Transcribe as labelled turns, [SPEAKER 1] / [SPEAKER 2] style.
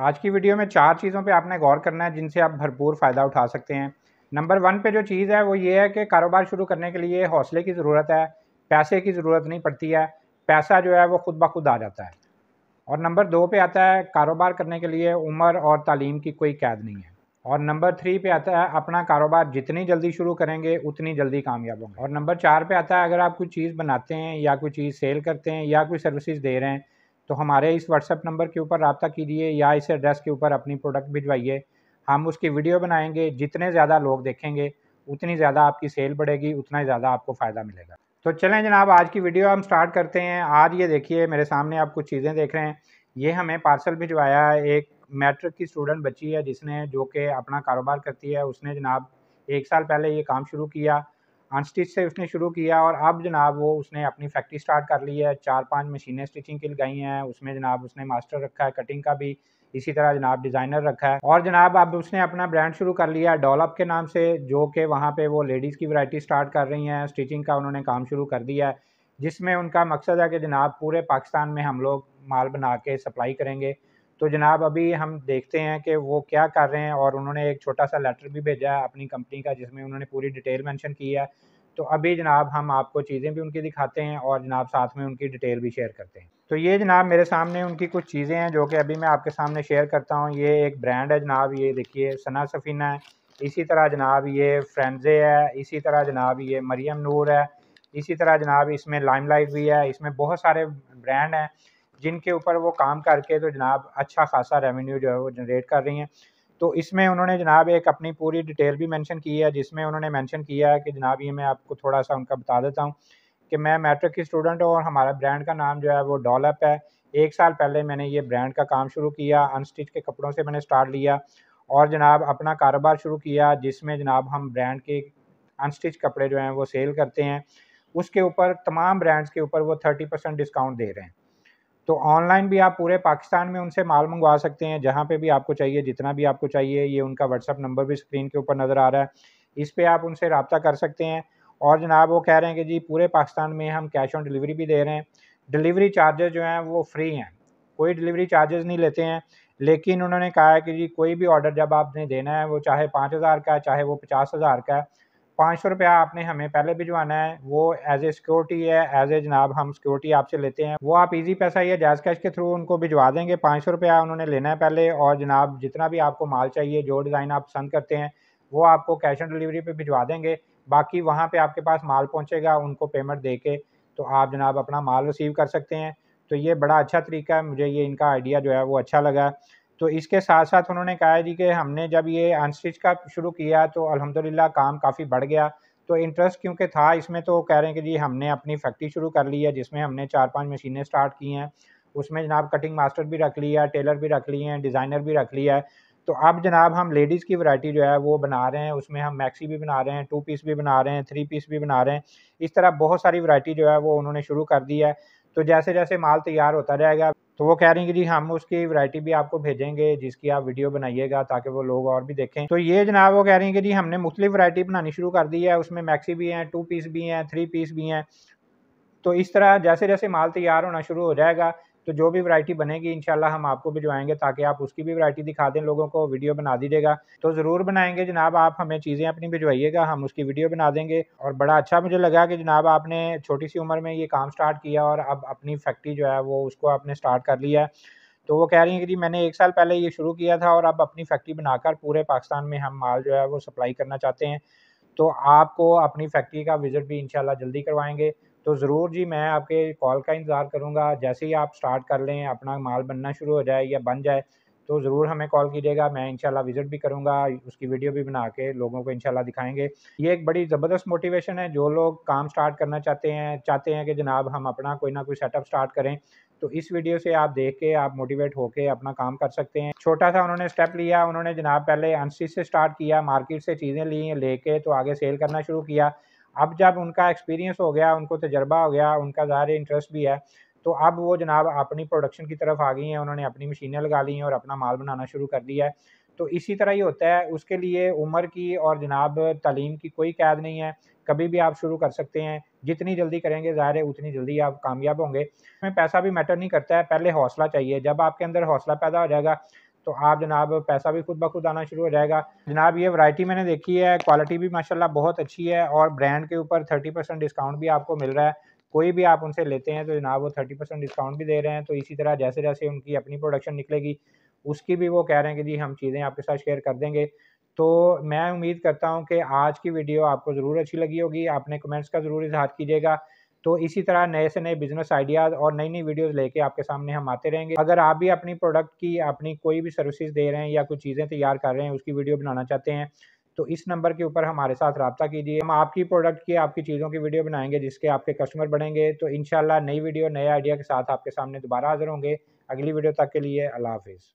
[SPEAKER 1] आज की वीडियो में चार चीज़ों पे आपने गौर करना है जिनसे आप भरपूर फ़ायदा उठा सकते हैं नंबर वन पे जो चीज़ है वो ये है कि कारोबार शुरू करने के लिए हौसले की ज़रूरत है पैसे की ज़रूरत नहीं पड़ती है पैसा जो है वो खुद ब खुद आ जाता है और नंबर दो पे आता है कारोबार करने के लिए उम्र और तालीम की कोई कैद नहीं है और नंबर थ्री पे आता है अपना कारोबार जितनी जल्दी शुरू करेंगे उतनी जल्दी कामयाब होंगे और नंबर चार पे आता है अगर आप कोई चीज़ बनाते हैं या कोई चीज़ सेल करते हैं या कोई सर्विसेज दे रहे हैं तो हमारे इस व्हाट्सएप नंबर के ऊपर रबता कीजिए या इस एड्रेस के ऊपर अपनी प्रोडक्ट भिजवाइए हम उसकी वीडियो बनाएंगे जितने ज़्यादा लोग देखेंगे उतनी ज़्यादा आपकी सेल बढ़ेगी उतना ज़्यादा आपको फ़ायदा मिलेगा तो चलें जनाब आज की वीडियो हम स्टार्ट करते हैं आज ये देखिए मेरे सामने आप कुछ चीज़ें देख रहे हैं ये हमें पार्सल भिजवाया है एक मैट्रिक की स्टूडेंट बच्ची है जिसने जो कि अपना कारोबार करती है उसने जनाब एक साल पहले ये काम शुरू किया अनस्टिच से उसने शुरू किया और अब जनाब वो उसने अपनी फैक्ट्री स्टार्ट कर ली है चार पांच मशीनें स्टिचिंग की लगाई हैं उसमें जनाब उसने मास्टर रखा है कटिंग का भी इसी तरह जनाब डिज़ाइनर रखा है और जनाब अब उसने अपना ब्रांड शुरू कर लिया है डॉलअप के नाम से जो कि वहाँ पर वो लेडीज़ की वरायटी स्टार्ट कर रही हैं स्टिचिंग का उन्होंने काम शुरू कर दिया है जिसमें उनका मकसद है कि जनाब पूरे पाकिस्तान में हम लोग माल बना के सप्लाई करेंगे तो जनाब अभी हम देखते हैं कि वो क्या कर रहे हैं और उन्होंने एक छोटा सा लेटर भी भेजा है अपनी कंपनी का जिसमें उन्होंने पूरी डिटेल मेंशन की है तो अभी जनाब हम आपको चीज़ें भी उनकी दिखाते हैं और जनाब साथ में उनकी डिटेल भी शेयर करते हैं तो ये जनाब मेरे सामने उनकी कुछ चीज़ें हैं जो कि अभी मैं आपके सामने शेयर करता हूँ ये एक ब्रांड है जनाब ये देखिए सना सफ़ीना है इसी तरह जनाब ये फ्रेंजे है इसी तरह जनाब ये मरियम नूर है इसी तरह जनाब इसमें लाइमलाइट भी है इसमें बहुत सारे ब्रांड हैं जिनके ऊपर वो काम करके तो जनाब अच्छा खासा रेवेन्यू जो है वो जनरेट कर रही हैं तो इसमें उन्होंने जनाब एक अपनी पूरी डिटेल भी मेंशन की है जिसमें उन्होंने मेंशन किया है कि जनाब ये मैं आपको थोड़ा सा उनका बता देता हूँ कि मैं मैट्रिक की स्टूडेंट हूँ और हमारा ब्रांड का नाम जो है वो डॉलप है एक साल पहले मैंने ये ब्रांड का काम शुरू किया अनस्टिच के कपड़ों से मैंने स्टार्ट लिया और जनाब अपना कारोबार शुरू किया जिसमें जनाब हम ब्रांड के अनस्टिच कपड़े जो हैं वो सेल करते हैं उसके ऊपर तमाम ब्रांड्स के ऊपर वो थर्टी परसेंट डिस्काउंट दे रहे हैं तो ऑनलाइन भी आप पूरे पाकिस्तान में उनसे माल मंगवा सकते हैं जहाँ पे भी आपको चाहिए जितना भी आपको चाहिए ये उनका व्हाट्सअप नंबर भी स्क्रीन के ऊपर नज़र आ रहा है इस पर आप उनसे रबता कर सकते हैं और जनाब वो कह रहे हैं कि जी पूरे पाकिस्तान में हम कैश ऑन डिलीवरी भी दे रहे हैं डिलीवरी चार्जेस जो हैं वो फ्री हैं कोई डिलीवरी चार्जेस नहीं लेते हैं लेकिन उन्होंने कहा है कि जी कोई भी ऑर्डर जब आपने देना है वो चाहे पाँच हज़ार का है चाहे वो पचास हज़ार का है पाँच सौ रुपया आपने हमें पहले भिजवाना है वो एज ए सिक्योरिटी है एज ए जनाब हम सिक्योरिटी आपसे लेते हैं वो आप इजी पैसा या जायज़ कैश के थ्रू उनको भिजवा देंगे पाँच सौ रुपया उन्होंने लेना है पहले और जनाब जितना भी आपको माल चाहिए जो डिज़ाइन आप पसंद करते हैं वो आपको कैश ऑन डिलीवरी पर भिजवा देंगे बाकी वहाँ पर आपके पास माल पहुँचेगा उनको पेमेंट दे के तो आप जनाब अपना माल रिसीव कर सकते हैं तो ये बड़ा अच्छा तरीका है मुझे ये इनका आइडिया जो है वो अच्छा लगा तो इसके साथ साथ उन्होंने कहा जी कि हमने जब ये अनस्टिच का शुरू किया तो अल्हम्दुलिल्लाह काम काफ़ी बढ़ गया तो इंटरेस्ट क्योंकि था इसमें तो कह रहे हैं कि जी हमने अपनी फैक्ट्री शुरू कर ली है जिसमें हमने चार पांच मशीनें स्टार्ट की हैं उसमें जनाब कटिंग मास्टर भी रख लिया है टेलर भी रख लिए हैं डिज़ाइनर भी रख लिया है तो अब जनाब हम लेडीज़ की वैरायटी जो है वो बना रहे हैं उसमें हम मैक्सी भी बना रहे हैं टू पीस भी बना रहे हैं थ्री पीस भी बना रहे हैं इस तरह बहुत सारी वैरायटी जो है वो उन्होंने शुरू कर दी है तो जैसे जैसे माल तैयार होता रहेगा तो वो कह रही कि जी हम उसकी वैरायटी भी आपको भेजेंगे जिसकी आप वीडियो बनाइएगा ताकि वो लोग और भी देखें तो ये जनाब वो कह रही हैं कि जी हमने मुख्तलिफ वैरायटी बनानी शुरू कर दी है उसमें मैक्सी भी हैं टू पीस भी हैं थ्री पीस भी हैं तो इस तरह जैसे जैसे माल तैयार होना शुरू हो जाएगा तो जो भी वैरायटी बनेगी इनशाला हम आपको भिजवाएंगे ताकि आप उसकी भी वैरायटी दिखा दें लोगों को वीडियो बना दीजिएगा तो ज़रूर बनाएंगे जनाब आप हमें चीज़ें अपनी भिजवाइएगा हम उसकी वीडियो बना देंगे और बड़ा अच्छा मुझे लगा कि जनाब आपने छोटी सी उम्र में ये काम स्टार्ट किया और अब अपनी फैक्ट्री जो है वो उसको आपने स्टार्ट कर लिया है तो वो कह रही हैं कि जी मैंने एक साल पहले ये शुरू किया था और अब अपनी फैक्ट्री बनाकर पूरे पाकिस्तान में हम माल जो है वो सप्लाई करना चाहते हैं तो आपको अपनी फैक्ट्री का विज़िट भी इनशाला जल्दी करवाएंगे तो ज़रूर जी मैं आपके कॉल का इंतज़ार करूँगा जैसे ही आप स्टार्ट कर लें अपना माल बनना शुरू हो जाए या बन जाए तो ज़रूर हमें कॉल कीजिएगा मैं इंशाल्लाह विज़िट भी करूँगा उसकी वीडियो भी बना के लोगों को इंशाल्लाह दिखाएंगे ये एक बड़ी ज़बरदस्त मोटिवेशन है जो लोग काम स्टार्ट करना चाहते हैं चाहते हैं कि जनाब हम अपना कोई ना कोई सेटअप स्टार्ट करें तो इस वीडियो से आप देख के आप मोटिवेट होकर अपना काम कर सकते हैं छोटा सा उन्होंने स्टेप लिया उन्होंने जनाब पहले एनसी से स्टार्ट किया मार्केट से चीज़ें ली लेके तो आगे सेल करना शुरू किया अब जब उनका एक्सपीरियंस हो गया उनको तजर्बा हो गया उनका ज़ाहिर इंटरेस्ट भी है तो अब वो जनाब अपनी प्रोडक्शन की तरफ आ गई हैं उन्होंने अपनी मशीनें लगा ली हैं और अपना माल बनाना शुरू कर दिया है तो इसी तरह ही होता है उसके लिए उम्र की और जनाब तालीम की कोई कैद नहीं है कभी भी आप शुरू कर सकते हैं जितनी जल्दी करेंगे ज़ाहिर है उतनी जल्दी आप कामयाब होंगे इसमें पैसा भी मैटर नहीं करता है पहले हौसला चाहिए जब आपके अंदर हौसला पैदा हो जाएगा तो आप जनाब पैसा भी खुद ब खुद आना शुरू हो जाएगा जनाब ये वैरायटी मैंने देखी है क्वालिटी भी माशाल्लाह बहुत अच्छी है और ब्रांड के ऊपर थर्टी परसेंट डिस्काउंट भी आपको मिल रहा है कोई भी आप उनसे लेते हैं तो जनाब वो थर्टी परसेंट डिस्काउंट भी दे रहे हैं तो इसी तरह जैसे जैसे उनकी अपनी प्रोडक्शन निकलेगी उसकी भी वो कह रहे हैं कि जी हम चीज़ें आपके साथ शेयर कर देंगे तो मैं उम्मीद करता हूँ कि आज की वीडियो आपको ज़रूर अच्छी लगी होगी आपने कमेंट्स का ज़रूर इजहार कीजिएगा तो इसी तरह नए से नए बिजनेस आइडियाज़ और नई नई वीडियोस लेके आपके सामने हम आते रहेंगे अगर आप भी अपनी प्रोडक्ट की अपनी कोई भी सर्विसेज दे रहे हैं या कुछ चीज़ें तैयार कर रहे हैं उसकी वीडियो बनाना चाहते हैं तो इस नंबर के ऊपर हमारे साथ रबता कीजिए हम आपकी प्रोडक्ट की आपकी चीज़ों की वीडियो बनाएंगे जिसके आपके कस्टमर बढ़ेंगे तो इन नई वीडियो नए आइडिया के साथ आपके सामने दोबारा हाजिर होंगे अगली वीडियो तक के लिए अल्लाह हाफिज़